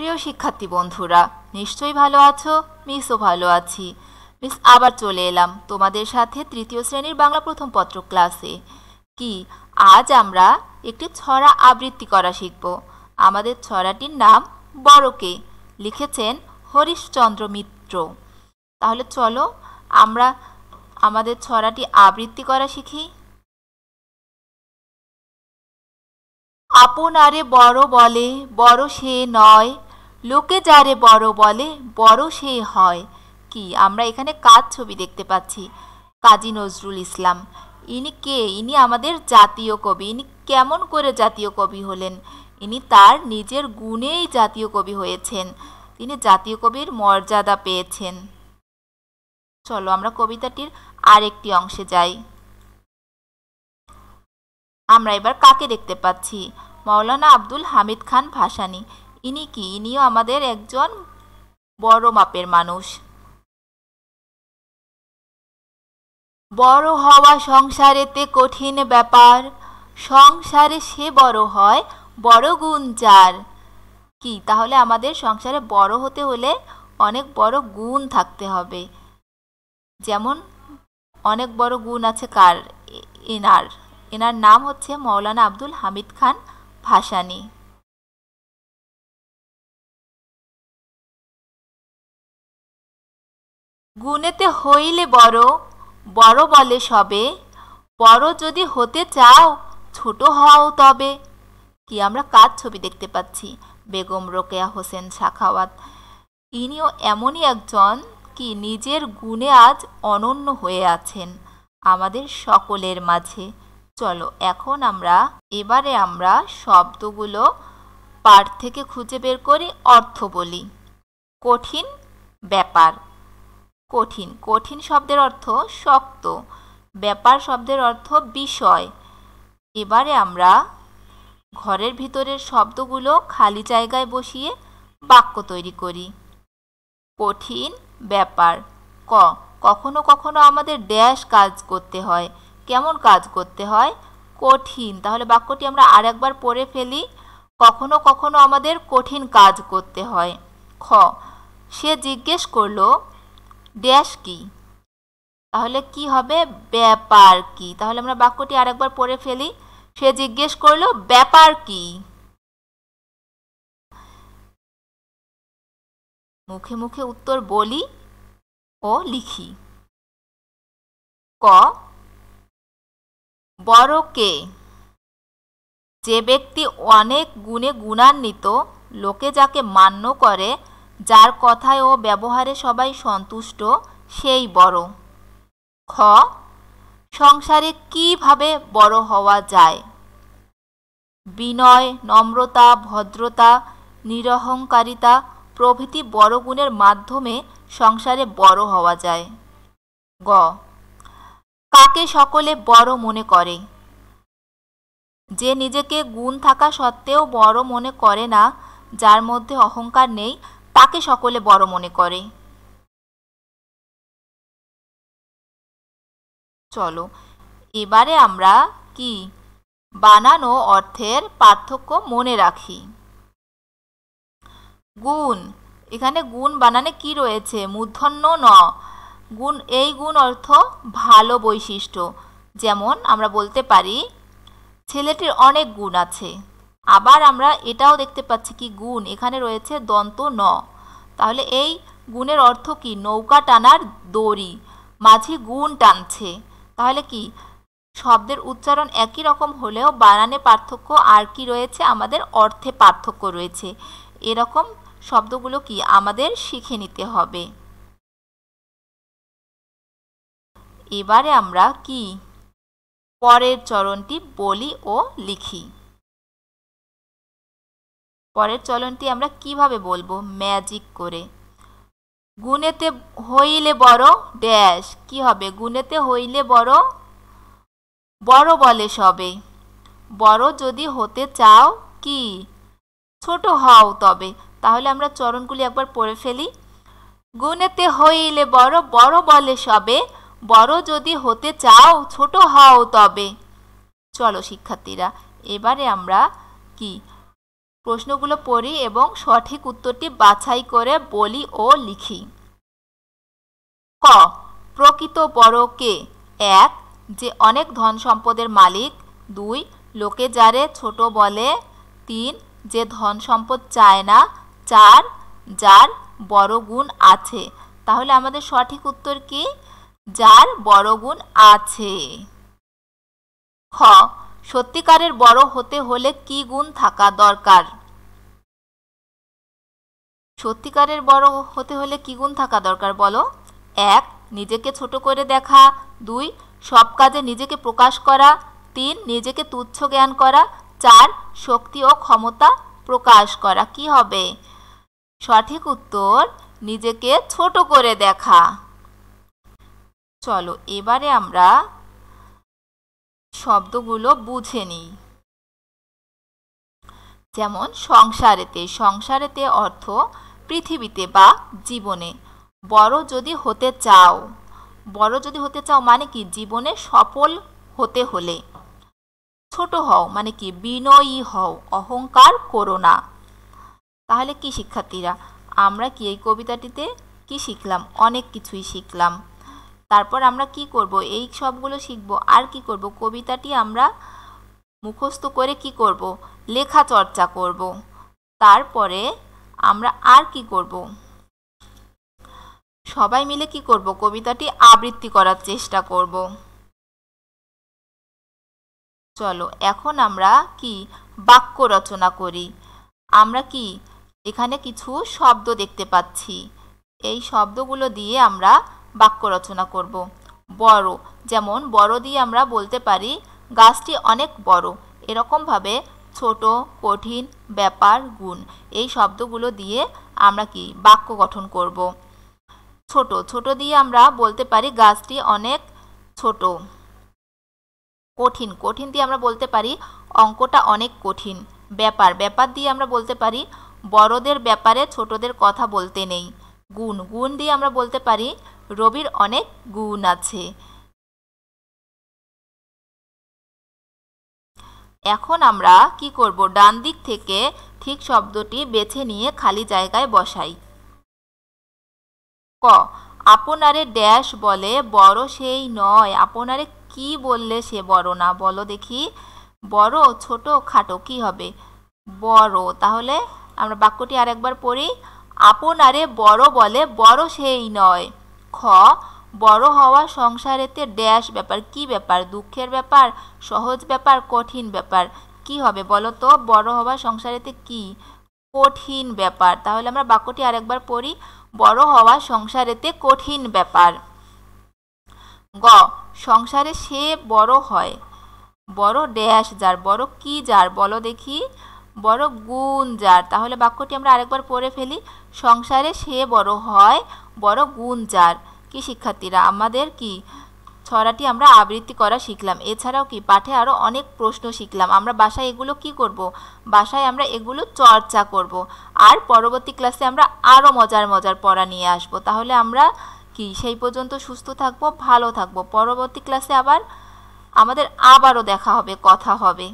প্রিয় শিক্ষার্থী বন্ধুরা নিশ্চয়ই ভালো আছো মিসও ভালো আছি মিস আবার চলে এলাম তোমাদের সাথে তৃতীয় শ্রেণীর বাংলা প্রথম পত্র ক্লাসে কি আজ আমরা একটি ছড়া আবৃত্তি করা শিখব আমাদের ছড়াটির নাম বড়কে লিখেছেন হরিশচন্দ্র মিত্র তাহলে চলো আমরা আমাদের ছড়াটি আবৃত্তি করা শিখি আপনারে বড় বলে বড় সে নয় লোকে যারে বড় বলে বড় সে হয় কি আমরা এখানে কাজ ছবি দেখতে পাচ্ছি কাজী নজরুল ইসলাম ইনি কে ইনি আমাদের জাতীয় কবি ইনি কেমন করে জাতীয় কবি হলেন ইনি তার নিজের গুণেই জাতীয় কবি হয়েছেন তিনি জাতীয় কবির মর্যাদা পেয়েছেন চলো আমরা কবিতাটির আরেকটি অংশে যাই আমরা এবার কাকে দেখতে পাচ্ছি মৌলানা আব্দুল হামিদ খান ভাসানী ইনি কি ইনিও আমাদের একজন বড় মাপের মানুষ বড় হওয়া সংসারেতে কঠিন ব্যাপার সংসারে সে বড় হয় বড় গুণ যার কি তাহলে আমাদের সংসারে বড় হতে হলে অনেক বড় গুণ থাকতে হবে যেমন অনেক বড় গুণ আছে কার এনার এনার নাম হচ্ছে মৌলানা আব্দুল হামিদ খান ভাসানী গুণেতে হইলে বড় বড় বলে সবে বড় যদি হতে চাও ছোট হও তবে কি আমরা কাজ ছবি দেখতে পাচ্ছি বেগম রোকেয়া হোসেন শাখাওয়াত ইনিও এমনই একজন কি নিজের গুণে আজ অনন্য হয়ে আছেন আমাদের সকলের মাঝে চলো এখন আমরা এবারে আমরা শব্দগুলো পাঠ থেকে খুঁজে বের করি অর্থ বলি কঠিন ব্যাপার কঠিন কঠিন শব্দের অর্থ শক্ত ব্যাপার শব্দের অর্থ বিষয় এবারে আমরা ঘরের ভিতরের শব্দগুলো খালি জায়গায় বসিয়ে বাক্য তৈরি করি কঠিন ব্যাপার ক কখনো কখনো আমাদের ড্যাশ কাজ করতে হয় কেমন কাজ করতে হয় কঠিন তাহলে বাক্যটি আমরা আরেকবার পড়ে ফেলি কখনো কখনো আমাদের কঠিন কাজ করতে হয় খ সে জিজ্ঞেস করলো ড্যাশ কি তাহলে কি হবে ব্যাপার কি তাহলে আমরা বাক্যটি আরেকবার পড়ে ফেলি সে জিজ্ঞেস করলো ব্যাপার কি মুখে মুখে উত্তর বলি ও লিখি ক বড় কে যে ব্যক্তি অনেক গুণে গুণান্বিত লোকে যাকে মান্য করে যার কথায় ও ব্যবহারে সবাই সন্তুষ্ট সেই বড় খ সংসারে কিভাবে বড় হওয়া যায় বিনয় নম্রতা ভদ্রতা নিরহংকারিতা প্রভৃতি বড় গুণের মাধ্যমে সংসারে বড় হওয়া যায় গ কাকে সকলে বড় মনে করে যে নিজেকে গুণ থাকা সত্ত্বেও বড় মনে করে না যার মধ্যে অহংকার নেই তাকে সকলে বড় মনে করে চলো এবারে আমরা কি বানানো অর্থের পার্থক্য মনে রাখি গুণ এখানে গুণ বানানে কি রয়েছে মূর্ধন্য ন গুণ এই গুণ অর্থ ভালো বৈশিষ্ট্য যেমন আমরা বলতে পারি ছেলেটির অনেক গুণ আছে আবার আমরা এটাও দেখতে পাচ্ছি কি গুণ এখানে রয়েছে দন্ত ন তাহলে এই গুণের অর্থ কি নৌকা টানার দড়ি মাঝি গুণ টানছে তাহলে কি শব্দের উচ্চারণ একই রকম হলেও বানানে পার্থক্য আর কি রয়েছে আমাদের অর্থে পার্থক্য রয়েছে এরকম শব্দগুলো কি আমাদের শিখে নিতে হবে এবারে আমরা কি পরের চরণটি বলি ও লিখি পরের চলনটি আমরা কিভাবে বলবো ম্যাজিক করে গুনেতে হইলে বড় ড্যাশ কি হবে গুনেতে হইলে বড় বড় বলে সবে বড় যদি হতে চাও কি ছোট হও তবে তাহলে আমরা চরণগুলি একবার পড়ে ফেলি গুনেতে হইলে বড় বড় বলে সবে বড় যদি হতে চাও ছোট হও তবে চলো শিক্ষার্থীরা এবারে আমরা কি প্রশ্নগুলো পড়ি এবং সঠিক উত্তরটি বাছাই করে বলি ও লিখি ক প্রকৃত বড় কে এক যে অনেক ধন সম্পদের মালিক দুই লোকে যারে ছোট বলে তিন যে ধন সম্পদ চায় না চার যার বড় গুণ আছে তাহলে আমাদের সঠিক উত্তর কি যার বড় গুণ আছে খ সত্যিকারের বড় হতে হলে কি গুণ থাকা দরকার সত্যিকারের বড় হতে হলে কি গুণ থাকা দরকার বলো এক নিজেকে ছোট করে দেখা দুই সব কাজে নিজেকে প্রকাশ করা তিন নিজেকে তুচ্ছ জ্ঞান করা চার শক্তি ও ক্ষমতা প্রকাশ করা কি হবে সঠিক উত্তর নিজেকে ছোট করে দেখা চলো এবারে আমরা শব্দগুলো বুঝে নিই যেমন সংসারেতে সংসারেতে অর্থ পৃথিবীতে বা জীবনে বড় যদি হতে চাও বড় যদি হতে চাও মানে কি জীবনে সফল হতে হলে ছোট হও মানে কি বিনয়ী হও অহংকার করো না তাহলে কি শিক্ষার্থীরা আমরা কি এই কবিতাটিতে কি শিখলাম অনেক কিছুই শিখলাম তারপর আমরা কি করব এই সবগুলো শিখব আর কি করব কবিতাটি আমরা মুখস্থ করে কি করব লেখা চর্চা করব তারপরে আমরা আর কি করব সবাই মিলে কি করব কবিতাটি আবৃত্তি করার চেষ্টা করব চলো এখন আমরা কি বাক্য রচনা করি আমরা কি এখানে কিছু শব্দ দেখতে পাচ্ছি এই শব্দগুলো দিয়ে আমরা বাক্য রচনা করব বড় যেমন বড় দিয়ে আমরা বলতে পারি গাছটি অনেক বড় এরকমভাবে ছোট কঠিন ব্যাপার গুণ এই শব্দগুলো দিয়ে আমরা কি বাক্য গঠন করব ছোট ছোট দিয়ে আমরা বলতে পারি গাছটি অনেক ছোট কঠিন কঠিন দিয়ে আমরা বলতে পারি অঙ্কটা অনেক কঠিন ব্যাপার ব্যাপার দিয়ে আমরা বলতে পারি বড়দের ব্যাপারে ছোটদের কথা বলতে নেই গুণ গুণ দিয়ে আমরা বলতে পারি রবির অনেক গুণ আছে এখন আমরা কি করব ডান দিক থেকে ঠিক শব্দটি বেছে নিয়ে খালি জায়গায় বসাই ক আপনারে ড্যাশ বলে বড় সেই নয় আপনারে কি বললে সে বড় না বলো দেখি বড় ছোট খাটো কি হবে বড় তাহলে আমরা বাক্যটি আরেকবার পড়ি আপনারে বড় বলে বড় সেই নয় খ বড় হওয়া সংসারেতে ড্যাশ ব্যাপার কি ব্যাপার দুঃখের ব্যাপার সহজ ব্যাপার কঠিন ব্যাপার কি হবে বলো তো বড় হওয়া সংসারেতে কি কঠিন ব্যাপার তাহলে আমরা বাক্যটি আরেকবার পড়ি বড় হওয়া সংসারেতে কঠিন ব্যাপার গ সংসারে সে বড় হয় বড় ড্যাশ যার বড় কি যার বলো দেখি বড় গুণ যার তাহলে বাক্যটি আমরা আরেকবার পড়ে ফেলি সংসারে সে বড় হয় বড় গুণ যার কি শিক্ষার্থীরা আমাদের কি ছড়াটি আমরা আবৃত্তি করা শিখলাম এছাড়াও কি পাঠে আরও অনেক প্রশ্ন শিখলাম আমরা বাসায় এগুলো কি করব। বাসায় আমরা এগুলো চর্চা করব। আর পরবর্তী ক্লাসে আমরা আরও মজার মজার পড়া নিয়ে আসব। তাহলে আমরা কি সেই পর্যন্ত সুস্থ থাকব ভালো থাকব পরবর্তী ক্লাসে আবার আমাদের আবারও দেখা হবে কথা হবে